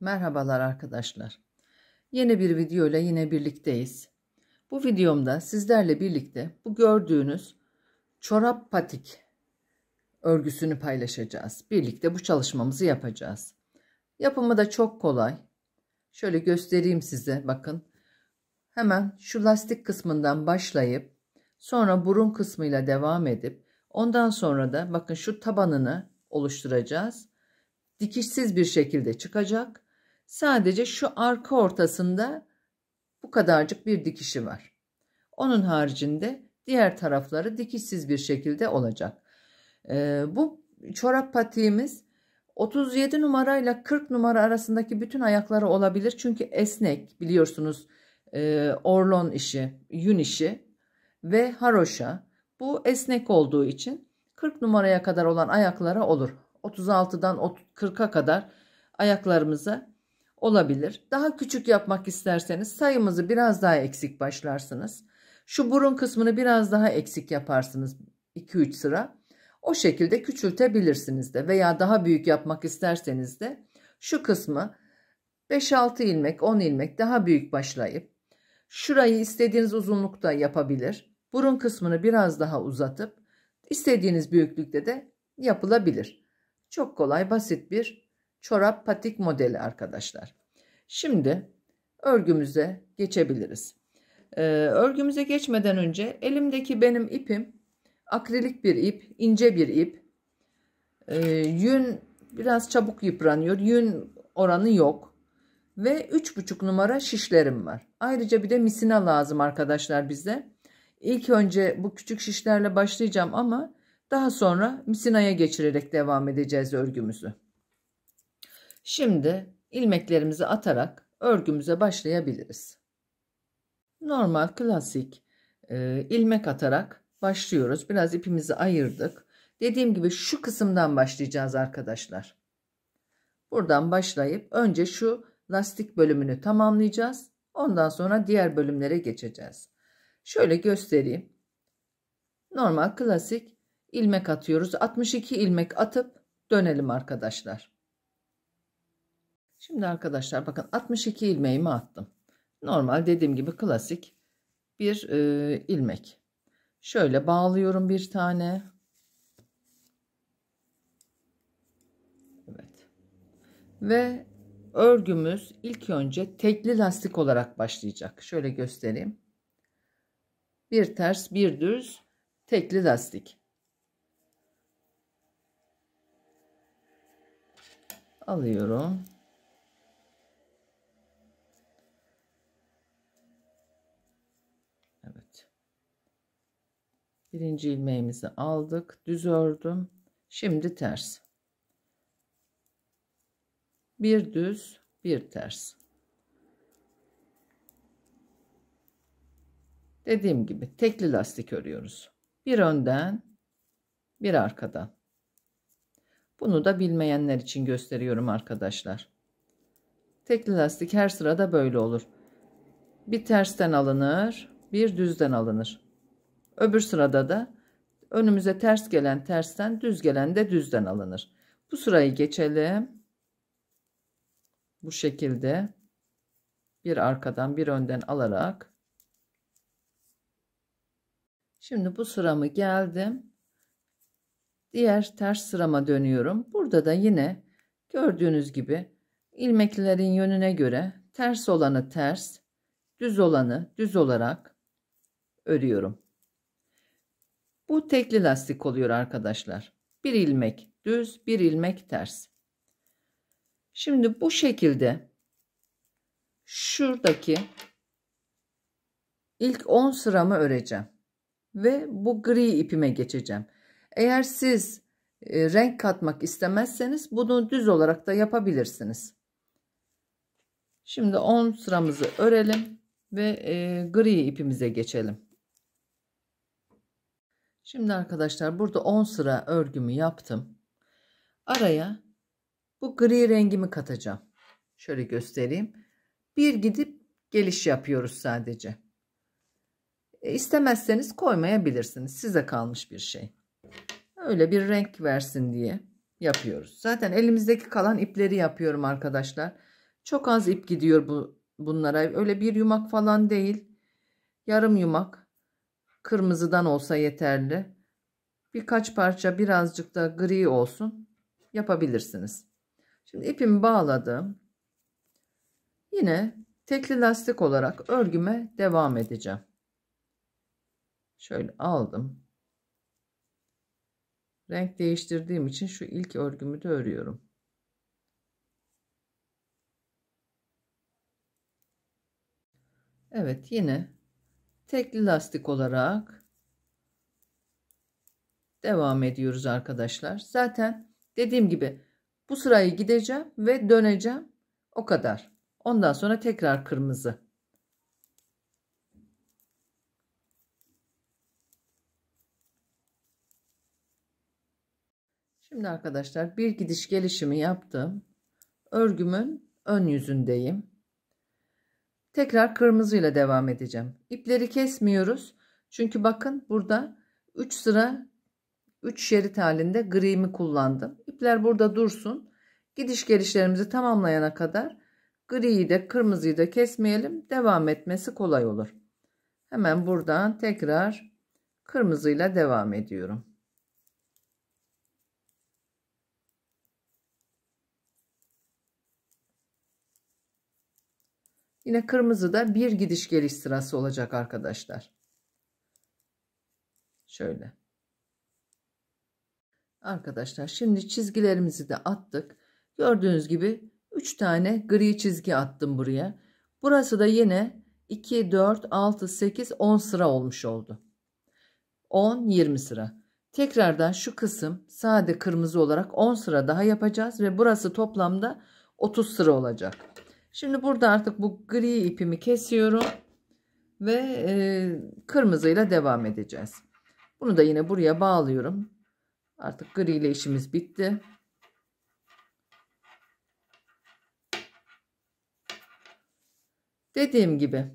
Merhabalar arkadaşlar. Yeni bir video ile yine birlikteyiz. Bu videomda sizlerle birlikte bu gördüğünüz çorap patik örgüsünü paylaşacağız. Birlikte bu çalışmamızı yapacağız. Yapımı da çok kolay. Şöyle göstereyim size bakın. Hemen şu lastik kısmından başlayıp sonra burun kısmıyla devam edip ondan sonra da bakın şu tabanını oluşturacağız. Dikişsiz bir şekilde çıkacak. Sadece şu arka ortasında bu kadarcık bir dikişi var. Onun haricinde diğer tarafları dikişsiz bir şekilde olacak. Ee, bu çorap patiğimiz 37 numara ile 40 numara arasındaki bütün ayakları olabilir. Çünkü esnek biliyorsunuz e, orlon işi, yün işi ve haroşa. Bu esnek olduğu için 40 numaraya kadar olan ayaklara olur. 36'dan 40'a kadar ayaklarımıza olabilir. Daha küçük yapmak isterseniz sayımızı biraz daha eksik başlarsınız. Şu burun kısmını biraz daha eksik yaparsınız 2-3 sıra. O şekilde küçültebilirsiniz de veya daha büyük yapmak isterseniz de şu kısmı 5-6 ilmek 10 ilmek daha büyük başlayıp şurayı istediğiniz uzunlukta yapabilir. Burun kısmını biraz daha uzatıp istediğiniz büyüklükte de yapılabilir. Çok kolay basit bir çorap patik modeli arkadaşlar. Şimdi örgümüze geçebiliriz. Ee, örgümüze geçmeden önce elimdeki benim ipim akrilik bir ip, ince bir ip. Ee, yün biraz çabuk yıpranıyor. Yün oranı yok. Ve 3,5 numara şişlerim var. Ayrıca bir de misina lazım arkadaşlar bize. İlk önce bu küçük şişlerle başlayacağım ama daha sonra misinaya geçirerek devam edeceğiz örgümüzü. Şimdi ilmeklerimizi atarak örgümüze başlayabiliriz. Normal klasik e, ilmek atarak başlıyoruz. Biraz ipimizi ayırdık. Dediğim gibi şu kısımdan başlayacağız arkadaşlar. Buradan başlayıp önce şu lastik bölümünü tamamlayacağız. Ondan sonra diğer bölümlere geçeceğiz. Şöyle göstereyim. Normal klasik ilmek atıyoruz. 62 ilmek atıp dönelim arkadaşlar. Şimdi arkadaşlar bakın 62 ilmeğimi attım. Normal dediğim gibi klasik bir e, ilmek. Şöyle bağlıyorum bir tane. Evet. Ve örgümüz ilk önce tekli lastik olarak başlayacak. Şöyle göstereyim. Bir ters bir düz tekli lastik. Alıyorum. birinci ilmeğimizi aldık düz ördüm şimdi ters bir düz bir ters dediğim gibi tekli lastik örüyoruz bir önden bir arkadan bunu da bilmeyenler için gösteriyorum arkadaşlar tekli lastik her sırada böyle olur bir tersten alınır bir düzden alınır Öbür sırada da önümüze ters gelen tersten, düz gelen de düzden alınır. Bu sırayı geçelim. Bu şekilde bir arkadan bir önden alarak. Şimdi bu sıramı geldim. Diğer ters sırama dönüyorum. Burada da yine gördüğünüz gibi ilmeklerin yönüne göre ters olanı ters, düz olanı düz olarak örüyorum. Bu tekli lastik oluyor arkadaşlar. Bir ilmek düz, bir ilmek ters. Şimdi bu şekilde şuradaki ilk 10 sıramı öreceğim ve bu gri ipime geçeceğim. Eğer siz e, renk katmak istemezseniz bunu düz olarak da yapabilirsiniz. Şimdi 10 sıramızı örelim ve e, gri ipimize geçelim. Şimdi arkadaşlar burada 10 sıra örgümü yaptım. Araya bu gri rengimi katacağım. Şöyle göstereyim. Bir gidip geliş yapıyoruz sadece. E, istemezseniz koymayabilirsiniz. Size kalmış bir şey. Öyle bir renk versin diye yapıyoruz. Zaten elimizdeki kalan ipleri yapıyorum arkadaşlar. Çok az ip gidiyor bu bunlara. Öyle bir yumak falan değil. Yarım yumak Kırmızıdan olsa yeterli. Birkaç parça birazcık da gri olsun. Yapabilirsiniz. Şimdi ipimi bağladım. Yine tekli lastik olarak örgüme devam edeceğim. Şöyle aldım. Renk değiştirdiğim için şu ilk örgümü de örüyorum. Evet yine tekli lastik olarak devam ediyoruz arkadaşlar. Zaten dediğim gibi bu sırayı gideceğim ve döneceğim. O kadar. Ondan sonra tekrar kırmızı. Şimdi arkadaşlar bir gidiş gelişimi yaptım. Örgümün ön yüzündeyim. Tekrar kırmızıyla devam edeceğim. İpleri kesmiyoruz. Çünkü bakın burada 3 sıra 3 şerit halinde grimi kullandım. İpler burada dursun. Gidiş gelişlerimizi tamamlayana kadar griyi de kırmızıyı da kesmeyelim. Devam etmesi kolay olur. Hemen buradan tekrar kırmızıyla devam ediyorum. Yine kırmızı da bir gidiş geliş sırası olacak arkadaşlar. Şöyle. Arkadaşlar şimdi çizgilerimizi de attık. Gördüğünüz gibi 3 tane gri çizgi attım buraya. Burası da yine 2, 4, 6, 8, 10 sıra olmuş oldu. 10, 20 sıra. Tekrardan şu kısım sade kırmızı olarak 10 sıra daha yapacağız ve burası toplamda 30 sıra olacak. Şimdi burada artık bu gri ipimi kesiyorum. Ve e, kırmızıyla devam edeceğiz. Bunu da yine buraya bağlıyorum. Artık gri ile işimiz bitti. Dediğim gibi.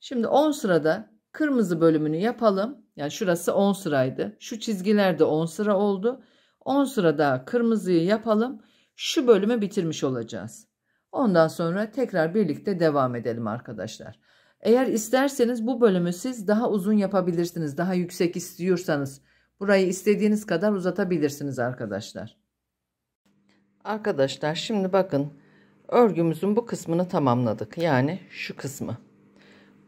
Şimdi 10 sırada kırmızı bölümünü yapalım. Yani şurası 10 sıraydı. Şu çizgiler de 10 sıra oldu. 10 sırada kırmızıyı yapalım. Şu bölümü bitirmiş olacağız. Ondan sonra tekrar birlikte devam edelim arkadaşlar. Eğer isterseniz bu bölümü siz daha uzun yapabilirsiniz. Daha yüksek istiyorsanız burayı istediğiniz kadar uzatabilirsiniz arkadaşlar. Arkadaşlar şimdi bakın örgümüzün bu kısmını tamamladık. Yani şu kısmı.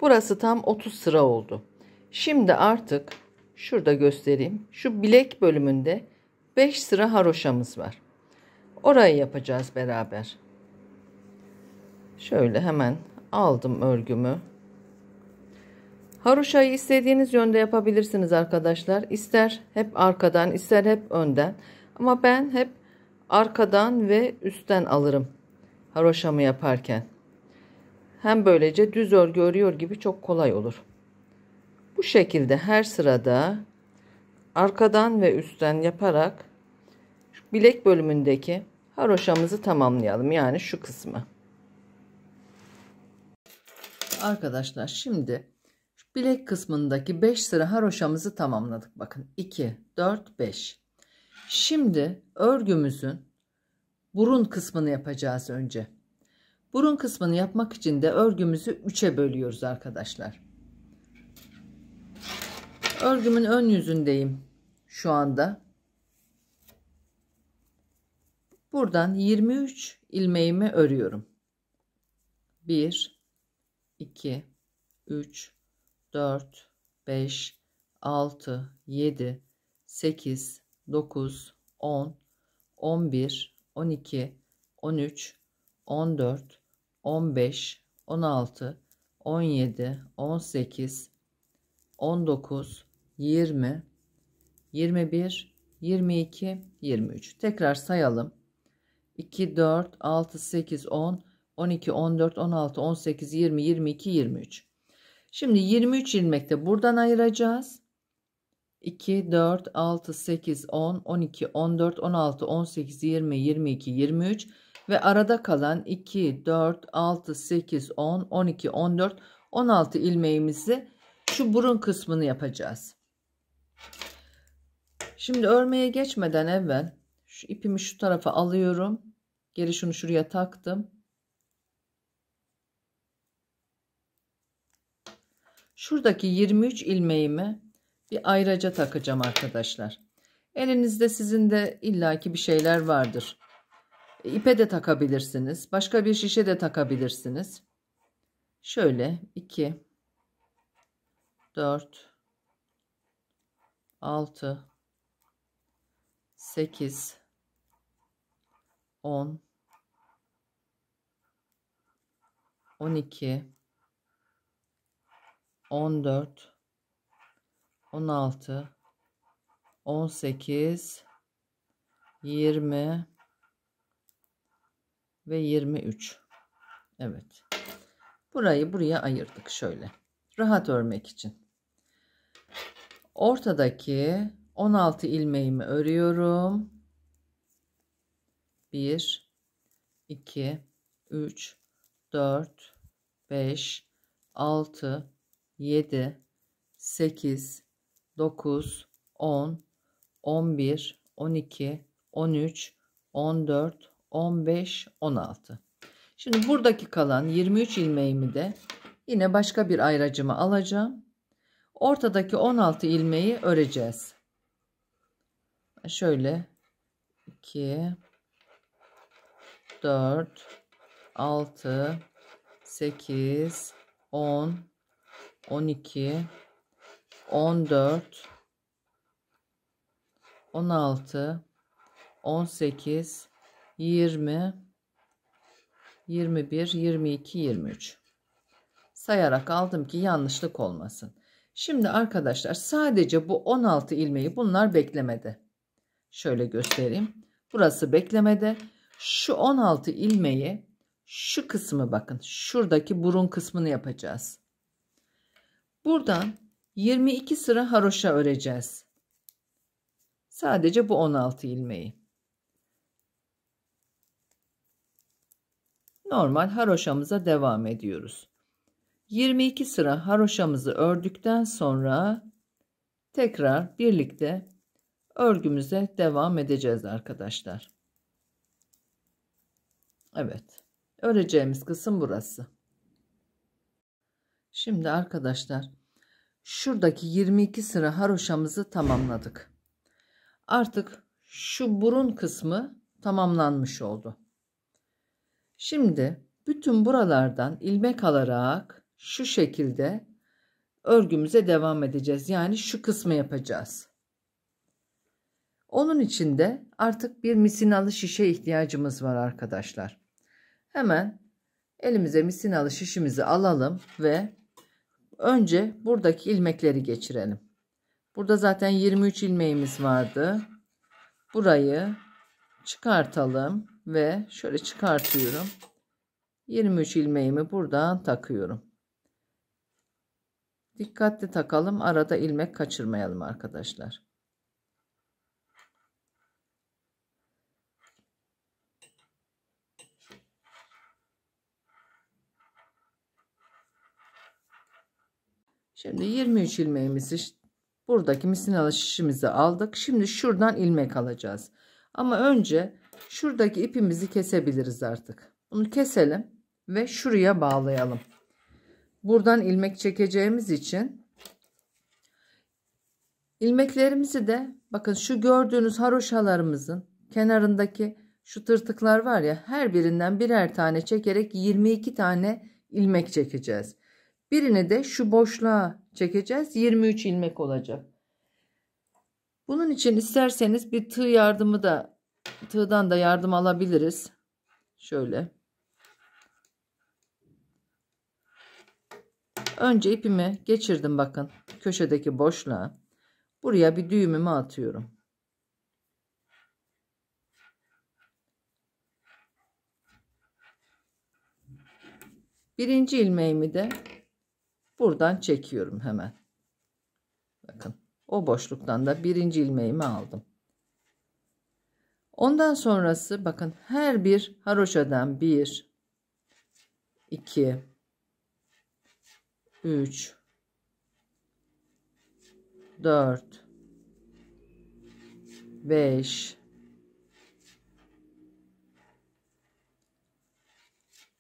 Burası tam 30 sıra oldu. Şimdi artık şurada göstereyim. Şu bilek bölümünde 5 sıra haroşamız var. Orayı yapacağız beraber. Şöyle hemen aldım örgümü. Haroşayı istediğiniz yönde yapabilirsiniz arkadaşlar. İster hep arkadan ister hep önden. Ama ben hep arkadan ve üstten alırım haroşamı yaparken. Hem böylece düz örgü örüyor gibi çok kolay olur. Bu şekilde her sırada arkadan ve üstten yaparak bilek bölümündeki haroşamızı tamamlayalım. Yani şu kısmı arkadaşlar şimdi bilek kısmındaki 5 sıra haroşamızı tamamladık. Bakın 2, 4, 5. Şimdi örgümüzün burun kısmını yapacağız önce. Burun kısmını yapmak için de örgümüzü 3'e bölüyoruz arkadaşlar. Örgümün ön yüzündeyim şu anda. Buradan 23 ilmeğimi örüyorum. 1 2, 3, 4, 5, 6, 7, 8, 9, 10, 11, 12, 13, 14, 15, 16, 17, 18, 19, 20, 21, 22, 23. Tekrar sayalım. 2, 4, 6, 8, 10, 12, 14, 16, 18, 20, 22, 23. Şimdi 23 ilmekte buradan ayıracağız. 2, 4, 6, 8, 10, 12, 14, 16, 18, 20, 22, 23 ve arada kalan 2, 4, 6, 8, 10, 12, 14, 16 ilmeğimizi şu burun kısmını yapacağız. Şimdi örmeye geçmeden evvel şu ipimi şu tarafa alıyorum. Geri şunu şuraya taktım. Şuradaki 23 ilmeğimi bir ayraca takacağım arkadaşlar. Elinizde sizin de illaki bir şeyler vardır. İpe de takabilirsiniz. Başka bir şişe de takabilirsiniz. Şöyle 2 4 6 8 10 12 14 16 18 20 ve 23 Evet burayı buraya ayırdık şöyle rahat örmek için ortadaki 16 ilmeğimi örüyorum 1 2 3 4 5 6 7, 8, 9, 10, 11, 12, 13, 14, 15, 16. Şimdi buradaki kalan 23 ilmeğimi de yine başka bir ayracıma alacağım. Ortadaki 16 ilmeği öreceğiz. Şöyle 2 4 6 8 10 12 14 16 18 20 21 22 23 sayarak aldım ki yanlışlık olmasın. Şimdi arkadaşlar sadece bu 16 ilmeği bunlar beklemede. Şöyle göstereyim. Burası beklemede. Şu 16 ilmeği şu kısmı bakın. Şuradaki burun kısmını yapacağız. Buradan 22 sıra haroşa öreceğiz. Sadece bu 16 ilmeği. Normal haroşamıza devam ediyoruz. 22 sıra haroşamızı ördükten sonra tekrar birlikte örgümüze devam edeceğiz arkadaşlar. Evet. Öreceğimiz kısım burası. Şimdi arkadaşlar şuradaki 22 sıra haroşamızı tamamladık. Artık şu burun kısmı tamamlanmış oldu. Şimdi bütün buralardan ilmek alarak şu şekilde örgümüze devam edeceğiz. Yani şu kısmı yapacağız. Onun için de artık bir misinalı şişe ihtiyacımız var arkadaşlar. Hemen elimize misinalı şişimizi alalım ve Önce buradaki ilmekleri geçirelim. Burada zaten 23 ilmeğimiz vardı. Burayı çıkartalım ve şöyle çıkartıyorum. 23 ilmeğimi buradan takıyorum. Dikkatli takalım. Arada ilmek kaçırmayalım arkadaşlar. Şimdi 23 ilmeğimizi buradaki misinalı şişimizi aldık. Şimdi şuradan ilmek alacağız. Ama önce şuradaki ipimizi kesebiliriz artık. Bunu keselim ve şuraya bağlayalım. Buradan ilmek çekeceğimiz için ilmeklerimizi de bakın şu gördüğünüz haroşalarımızın kenarındaki şu tırtıklar var ya her birinden birer tane çekerek 22 tane ilmek çekeceğiz. Birini de şu boşluğa çekeceğiz. 23 ilmek olacak. Bunun için isterseniz bir tığ yardımı da tığdan da yardım alabiliriz. Şöyle. Önce ipimi geçirdim bakın köşedeki boşluğa. Buraya bir düğümümü atıyorum. Birinci ilmeğimi de buradan çekiyorum hemen. Bakın o boşluktan da birinci ilmeğimi aldım. Ondan sonrası bakın her bir haroşadan 1 2 3 4 5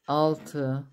6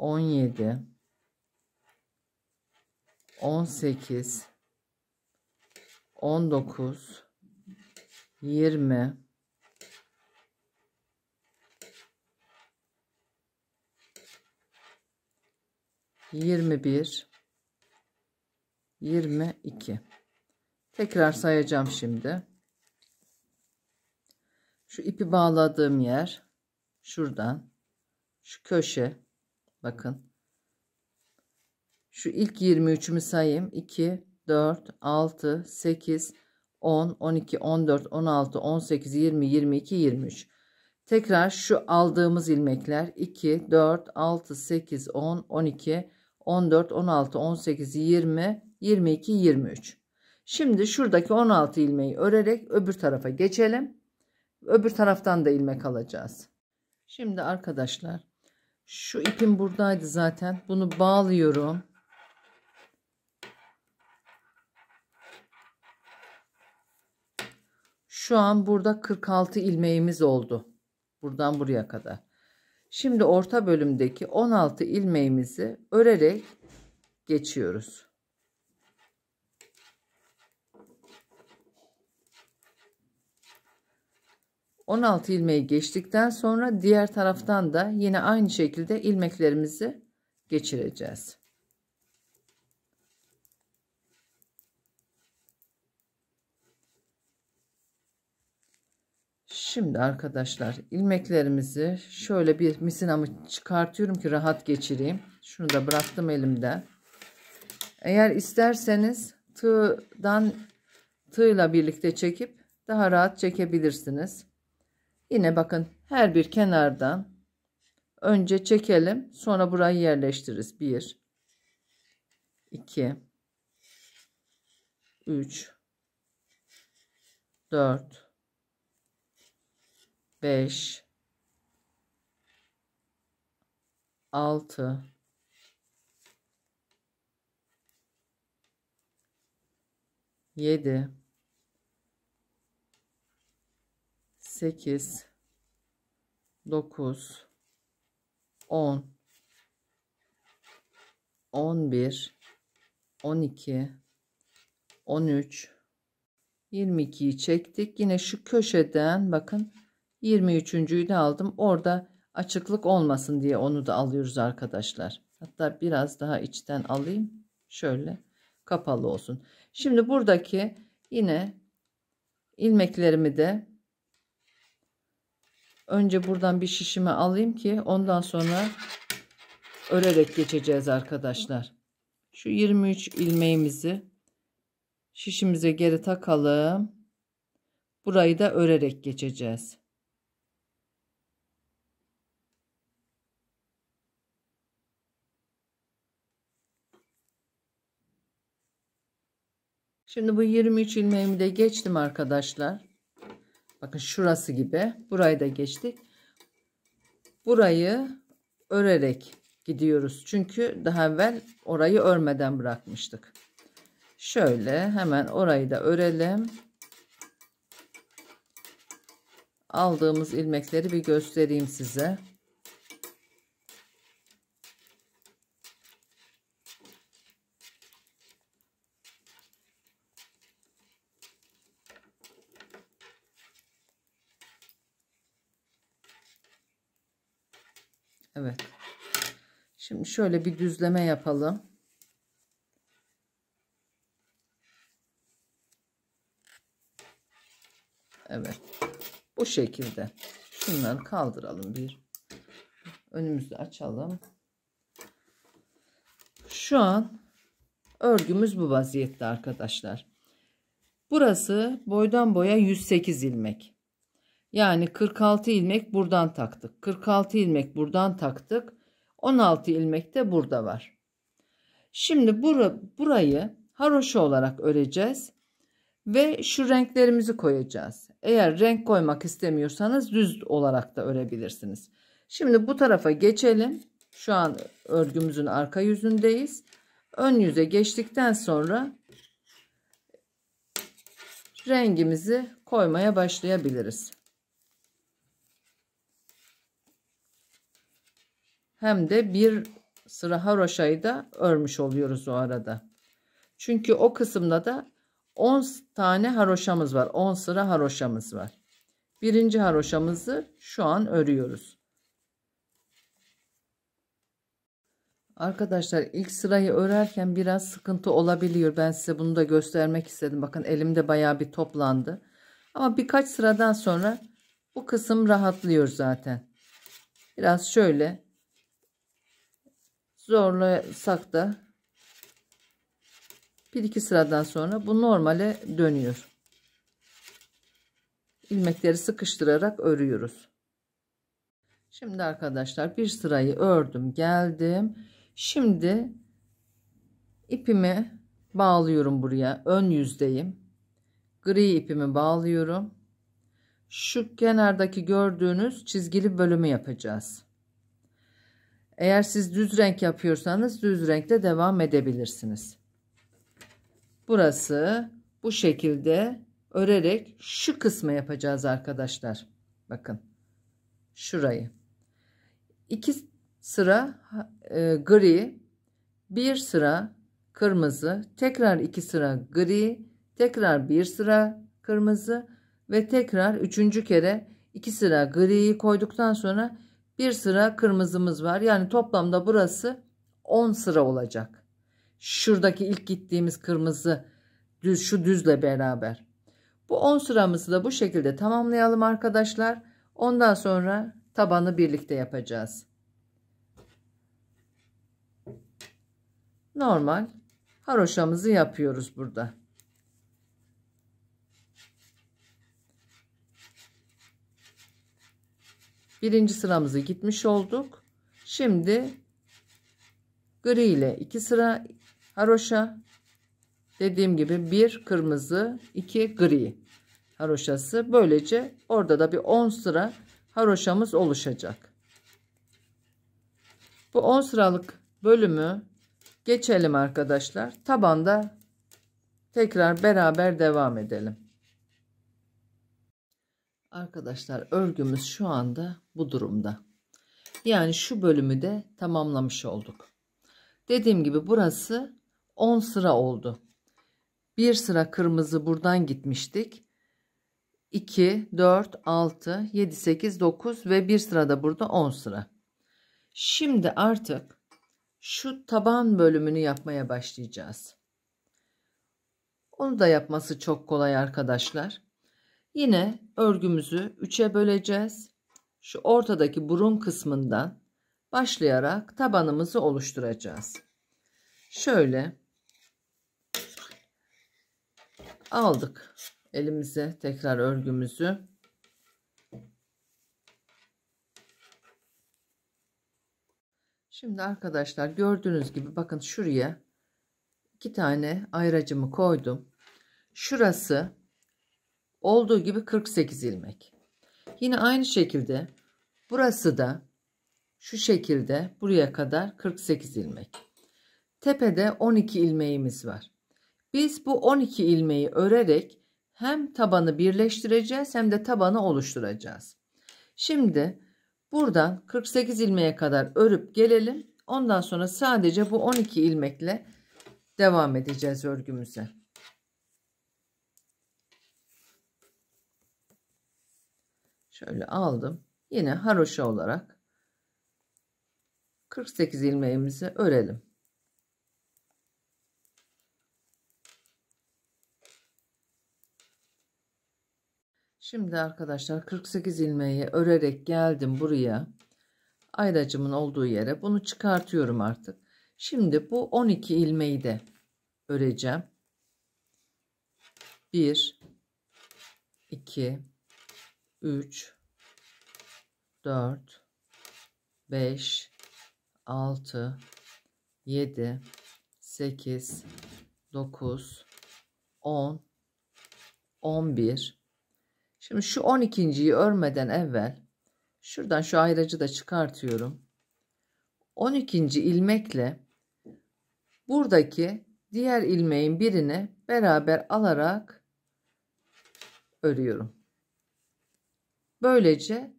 17 18 19 20 21 22 tekrar sayacağım şimdi şu ipi bağladığım yer şuradan şu köşe Bakın. Şu ilk 23'ümü sayayım. 2, 4, 6, 8, 10, 12, 14, 16, 18, 20, 22, 23. Tekrar şu aldığımız ilmekler 2, 4, 6, 8, 10, 12, 14, 16, 18, 20, 22, 23. Şimdi şuradaki 16 ilmeği örerek öbür tarafa geçelim. Öbür taraftan da ilmek alacağız. Şimdi arkadaşlar şu ipim buradaydı zaten. Bunu bağlıyorum. Şu an burada 46 ilmeğimiz oldu. Buradan buraya kadar. Şimdi orta bölümdeki 16 ilmeğimizi örerek geçiyoruz. 16 ilmeği geçtikten sonra diğer taraftan da yine aynı şekilde ilmeklerimizi geçireceğiz. Şimdi arkadaşlar ilmeklerimizi şöyle bir misinamı çıkartıyorum ki rahat geçireyim. Şunu da bıraktım elimde. Eğer isterseniz tığdan tığla birlikte çekip daha rahat çekebilirsiniz. Yine bakın her bir kenardan önce çekelim sonra burayı yerleştiririz. 1 2 3 4 5 6 7 8 9 10 11 12 13 22'yi çektik. Yine şu köşeden bakın 23.'ü de aldım. Orada açıklık olmasın diye onu da alıyoruz arkadaşlar. Hatta biraz daha içten alayım. Şöyle kapalı olsun. Şimdi buradaki yine ilmeklerimi de Önce buradan bir şişimi alayım ki ondan sonra örerek geçeceğiz arkadaşlar. Şu 23 ilmeğimizi şişimize geri takalım. Burayı da örerek geçeceğiz. Şimdi bu 23 ilmeğimi de geçtim arkadaşlar. Bakın şurası gibi. Burayı da geçtik. Burayı örerek gidiyoruz. Çünkü daha evvel orayı örmeden bırakmıştık. Şöyle hemen orayı da örelim. Aldığımız ilmekleri bir göstereyim size. Evet. Şimdi şöyle bir düzleme yapalım. Evet. Bu şekilde. Şunları kaldıralım bir. Önümüzü açalım. Şu an örgümüz bu vaziyette arkadaşlar. Burası boydan boya 108 ilmek. Yani 46 ilmek buradan taktık. 46 ilmek buradan taktık. 16 ilmek de burada var. Şimdi bura, burayı haroşa olarak öreceğiz. Ve şu renklerimizi koyacağız. Eğer renk koymak istemiyorsanız düz olarak da örebilirsiniz. Şimdi bu tarafa geçelim. Şu an örgümüzün arka yüzündeyiz. Ön yüze geçtikten sonra rengimizi koymaya başlayabiliriz. hem de bir sıra haroşayı da örmüş oluyoruz o arada. Çünkü o kısımda da 10 tane haroşamız var. 10 sıra haroşamız var. Birinci haroşamızı şu an örüyoruz. Arkadaşlar ilk sırayı örerken biraz sıkıntı olabiliyor. Ben size bunu da göstermek istedim. Bakın elimde bayağı bir toplandı. Ama birkaç sıradan sonra bu kısım rahatlıyor zaten. Biraz şöyle zorlasak da bir iki sıradan sonra bu normale dönüyor. Ilmekleri sıkıştırarak örüyoruz. Şimdi arkadaşlar bir sırayı ördüm geldim. Şimdi ipimi bağlıyorum buraya. Ön yüzdeyim. Gri ipimi bağlıyorum. Şu kenardaki gördüğünüz çizgili bölümü yapacağız. Eğer siz düz renk yapıyorsanız düz renkle devam edebilirsiniz. Burası bu şekilde örerek şu kısmı yapacağız arkadaşlar. Bakın şurayı. İki sıra e, gri, bir sıra kırmızı, tekrar iki sıra gri, tekrar bir sıra kırmızı ve tekrar üçüncü kere iki sıra griyi koyduktan sonra bir sıra kırmızımız var. Yani toplamda burası 10 sıra olacak. Şuradaki ilk gittiğimiz kırmızı düz şu düzle beraber. Bu 10 sıramızı da bu şekilde tamamlayalım arkadaşlar. Ondan sonra tabanı birlikte yapacağız. Normal haroşamızı yapıyoruz burada. Birinci sıramızı gitmiş olduk. Şimdi gri ile iki sıra haroşa. Dediğim gibi bir kırmızı, iki gri haroşası. Böylece orada da bir 10 sıra haroşamız oluşacak. Bu 10 sıralık bölümü geçelim arkadaşlar. Tabanda tekrar beraber devam edelim. Arkadaşlar örgümüz şu anda bu durumda. Yani şu bölümü de tamamlamış olduk. Dediğim gibi burası 10 sıra oldu. Bir sıra kırmızı buradan gitmiştik. 2, 4, 6, 7, 8, 9 ve bir sırada burada 10 sıra. Şimdi artık şu taban bölümünü yapmaya başlayacağız. Onu da yapması çok kolay arkadaşlar. Yine örgümüzü 3'e böleceğiz. Şu ortadaki burun kısmından başlayarak tabanımızı oluşturacağız. Şöyle aldık elimize tekrar örgümüzü. Şimdi arkadaşlar gördüğünüz gibi bakın şuraya iki tane ayracımı koydum. Şurası Olduğu gibi 48 ilmek. Yine aynı şekilde burası da şu şekilde buraya kadar 48 ilmek. Tepede 12 ilmeğimiz var. Biz bu 12 ilmeği örerek hem tabanı birleştireceğiz hem de tabanı oluşturacağız. Şimdi buradan 48 ilmeğe kadar örüp gelelim. Ondan sonra sadece bu 12 ilmekle devam edeceğiz örgümüze. Şöyle aldım. Yine haroşa olarak 48 ilmeğimizi örelim. Şimdi arkadaşlar 48 ilmeği örerek geldim buraya. Ayracımın olduğu yere bunu çıkartıyorum artık. Şimdi bu 12 ilmeği de öreceğim. 1 2 3 4 5 6 7 8 9 10 11 Şimdi şu 12.yi örmeden evvel şuradan şu ayracı da çıkartıyorum. 12. ilmekle buradaki diğer ilmeğin birini beraber alarak örüyorum. Böylece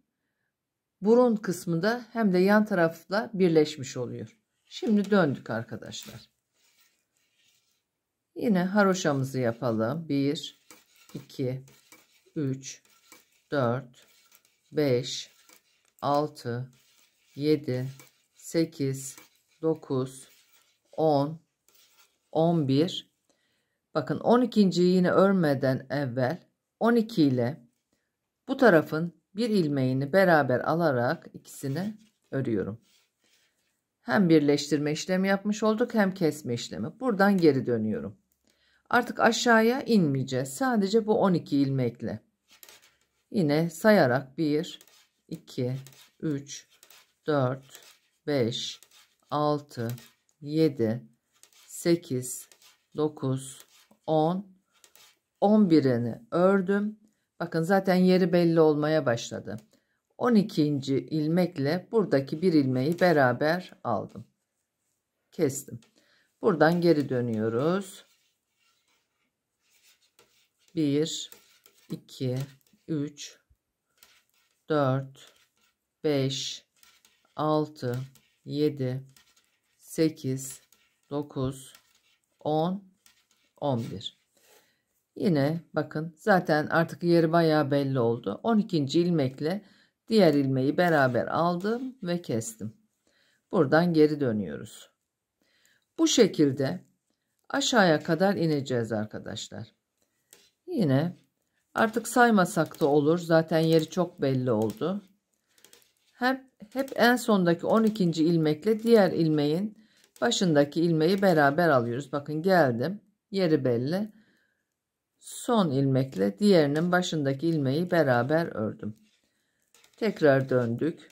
burun kısmı da hem de yan tarafla birleşmiş oluyor. Şimdi döndük arkadaşlar. Yine haroşamızı yapalım. 1, 2, 3, 4, 5, 6, 7, 8, 9, 10, 11. Bakın 12. yine örmeden evvel 12 ile bu tarafın bir ilmeğini beraber alarak ikisini örüyorum. Hem birleştirme işlemi yapmış olduk hem kesme işlemi. Buradan geri dönüyorum. Artık aşağıya inmeyeceğiz. Sadece bu 12 ilmekle. Yine sayarak 1, 2, 3, 4, 5, 6, 7, 8, 9, 10, 11'ini ördüm. Bakın zaten yeri belli olmaya başladı. 12. ilmekle buradaki bir ilmeği beraber aldım. Kestim. Buradan geri dönüyoruz. 1 2 3 4 5 6 7 8 9 10 11 Yine bakın zaten artık yeri bayağı belli oldu. 12. ilmekle diğer ilmeği beraber aldım ve kestim. Buradan geri dönüyoruz. Bu şekilde aşağıya kadar ineceğiz arkadaşlar. Yine artık saymasak da olur. Zaten yeri çok belli oldu. Hep, hep en sondaki 12. ilmekle diğer ilmeğin başındaki ilmeği beraber alıyoruz. Bakın geldim. Yeri belli son ilmekle diğerinin başındaki ilmeği beraber ördüm. Tekrar döndük.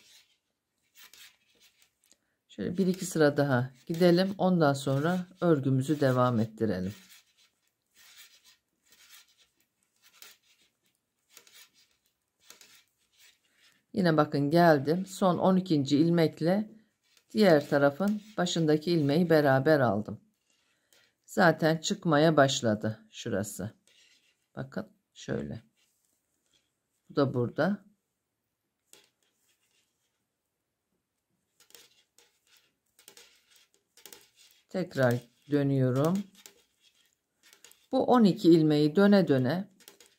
Şöyle bir iki sıra daha gidelim. Ondan sonra örgümüzü devam ettirelim. Yine bakın geldim. Son 12. ilmekle diğer tarafın başındaki ilmeği beraber aldım. Zaten çıkmaya başladı şurası. Bakın şöyle. Bu da burada. Tekrar dönüyorum. Bu 12 ilmeği döne döne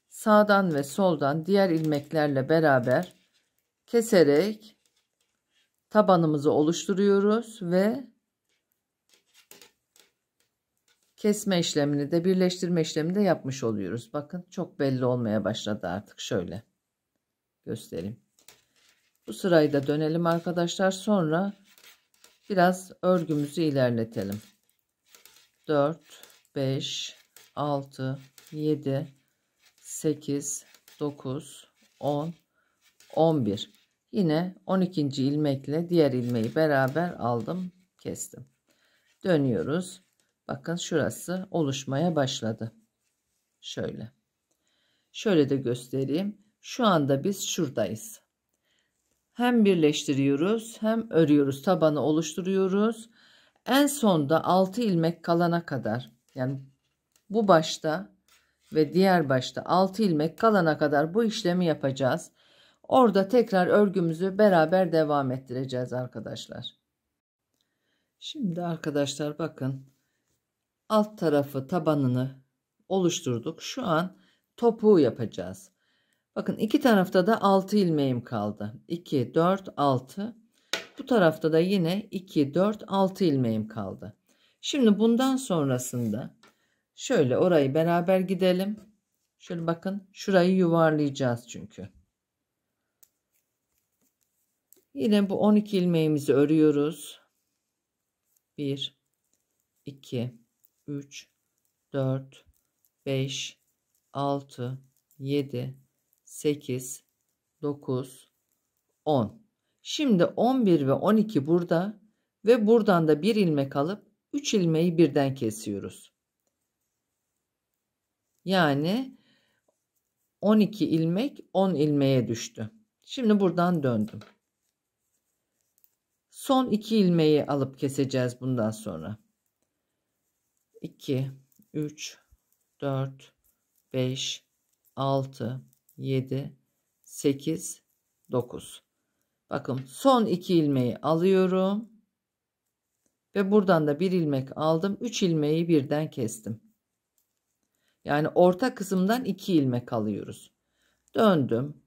sağdan ve soldan diğer ilmeklerle beraber keserek tabanımızı oluşturuyoruz ve Kesme işlemini de birleştirme işlemini de yapmış oluyoruz. Bakın çok belli olmaya başladı artık şöyle. Göstereyim. Bu sırayı da dönelim arkadaşlar. Sonra biraz örgümüzü ilerletelim. 4, 5, 6, 7, 8, 9, 10, 11. Yine 12. ilmekle diğer ilmeği beraber aldım, kestim. Dönüyoruz. Bakın şurası oluşmaya başladı. Şöyle. Şöyle de göstereyim. Şu anda biz şuradayız. Hem birleştiriyoruz hem örüyoruz. Tabanı oluşturuyoruz. En sonda 6 ilmek kalana kadar yani bu başta ve diğer başta 6 ilmek kalana kadar bu işlemi yapacağız. Orada tekrar örgümüzü beraber devam ettireceğiz arkadaşlar. Şimdi arkadaşlar bakın alt tarafı tabanını oluşturduk. Şu an topuğu yapacağız. Bakın iki tarafta da 6 ilmeğim kaldı. 2, 4, 6. Bu tarafta da yine 2, 4, 6 ilmeğim kaldı. Şimdi bundan sonrasında şöyle orayı beraber gidelim. Şöyle bakın şurayı yuvarlayacağız çünkü. Yine bu 12 ilmeğimizi örüyoruz. 1, 2, 3, 4, 5, 6, 7, 8, 9, 10. Şimdi 11 ve 12 burada ve buradan da bir ilmek alıp 3 ilmeği birden kesiyoruz. Yani 12 ilmek 10 ilmeğe düştü. Şimdi buradan döndüm. Son 2 ilmeği alıp keseceğiz bundan sonra. 2, 3, 4, 5, 6, 7, 8, 9. Bakın son 2 ilmeği alıyorum. Ve buradan da bir ilmek aldım. 3 ilmeği birden kestim. Yani orta kısımdan 2 ilmek alıyoruz. Döndüm.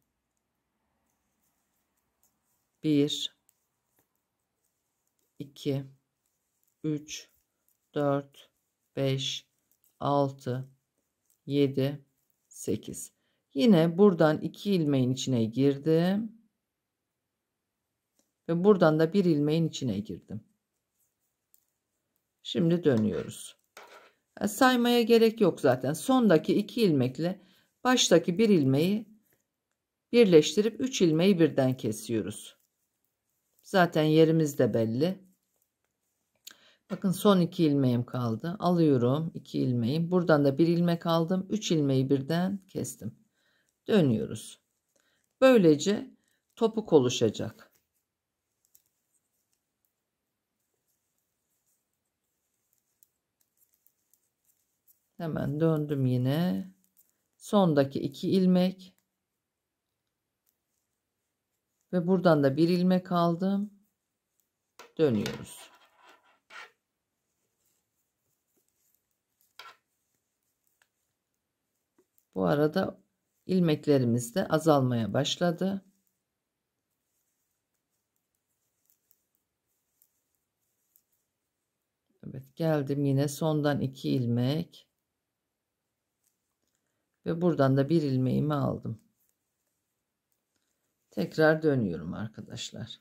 1 2 3 4 5, 6, 7, 8. Yine buradan 2 ilmeğin içine girdim. Ve buradan da bir ilmeğin içine girdim. Şimdi dönüyoruz. E, saymaya gerek yok zaten. Sondaki 2 ilmekle baştaki bir ilmeği birleştirip 3 ilmeği birden kesiyoruz. Zaten yerimiz de belli. Bakın son iki ilmeğim kaldı. Alıyorum iki ilmeği. Buradan da bir ilmek aldım. Üç ilmeği birden kestim. Dönüyoruz. Böylece topuk oluşacak. Hemen döndüm yine. Sondaki iki ilmek. Ve buradan da bir ilmek aldım. Dönüyoruz. Bu arada ilmeklerimiz de azalmaya başladı. Evet geldim yine sondan iki ilmek ve buradan da bir ilmeğimi aldım. Tekrar dönüyorum arkadaşlar.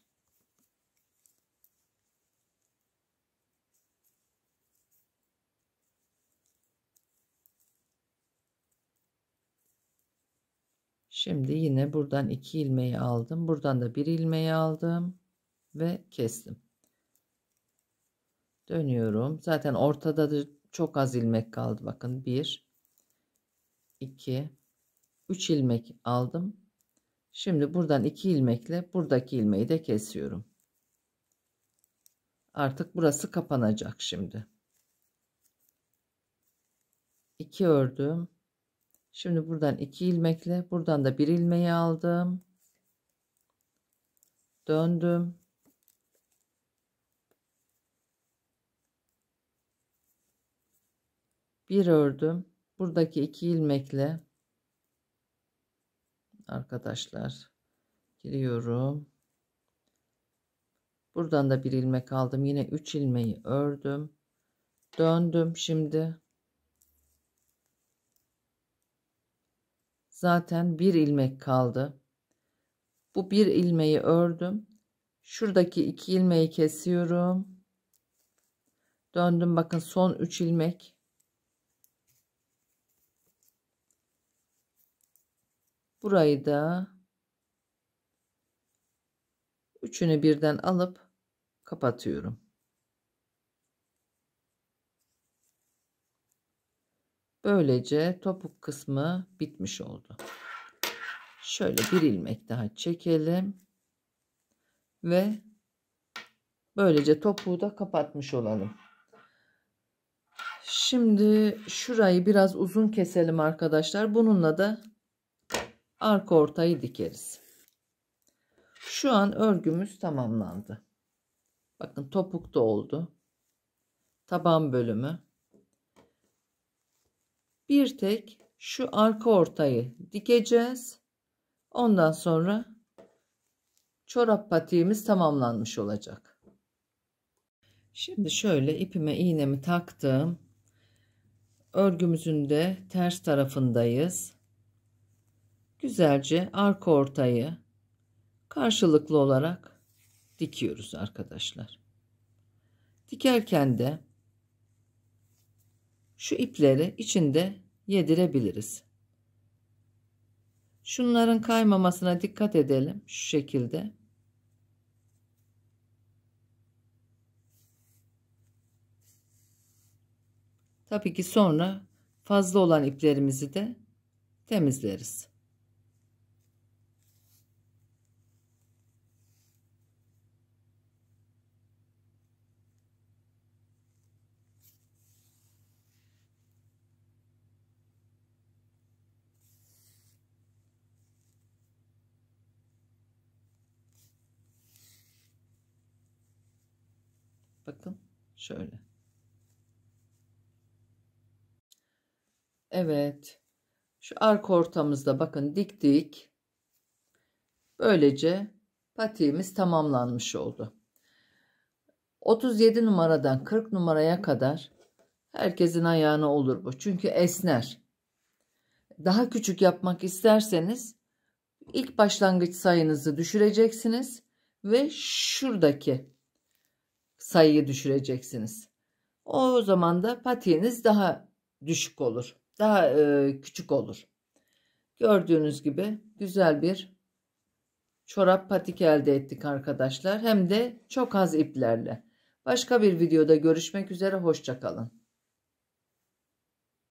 Şimdi yine buradan iki ilmeği aldım. Buradan da bir ilmeği aldım ve kestim. Dönüyorum. Zaten ortada da çok az ilmek kaldı. Bakın 1 2 3 ilmek aldım. Şimdi buradan 2 ilmekle buradaki ilmeği de kesiyorum. Artık burası kapanacak şimdi. 2 ördüm. Şimdi buradan 2 ilmekle buradan da 1 ilmeği aldım. Döndüm. Bir ördüm. Buradaki 2 ilmekle arkadaşlar giriyorum. Buradan da bir ilmek aldım. Yine 3 ilmeği ördüm. Döndüm şimdi. zaten bir ilmek kaldı. Bu bir ilmeği ördüm. Şuradaki iki ilmeği kesiyorum. Döndüm bakın son üç ilmek. Burayı da üçünü birden alıp kapatıyorum. Böylece topuk kısmı bitmiş oldu. Şöyle bir ilmek daha çekelim. Ve böylece topuğu da kapatmış olalım. Şimdi şurayı biraz uzun keselim arkadaşlar. Bununla da arka ortayı dikeriz. Şu an örgümüz tamamlandı. Bakın topuk da oldu. Taban bölümü bir tek şu arka ortayı dikeceğiz. Ondan sonra çorap patiğimiz tamamlanmış olacak. Şimdi şöyle ipime iğnemi taktım. Örgümüzün de ters tarafındayız. Güzelce arka ortayı karşılıklı olarak dikiyoruz arkadaşlar. Dikerken de şu ipleri içinde yedirebiliriz. Şunların kaymamasına dikkat edelim şu şekilde. Tabii ki sonra fazla olan iplerimizi de temizleriz. Bakın şöyle. Evet. Şu arka ortamızda bakın diktik. Böylece patiğimiz tamamlanmış oldu. 37 numaradan 40 numaraya kadar herkesin ayağına olur bu. Çünkü esner. Daha küçük yapmak isterseniz ilk başlangıç sayınızı düşüreceksiniz ve şuradaki sayıyı düşüreceksiniz. O zaman da patiğiniz daha düşük olur. Daha e, küçük olur. Gördüğünüz gibi güzel bir çorap patik elde ettik arkadaşlar. Hem de çok az iplerle. Başka bir videoda görüşmek üzere. Hoşçakalın.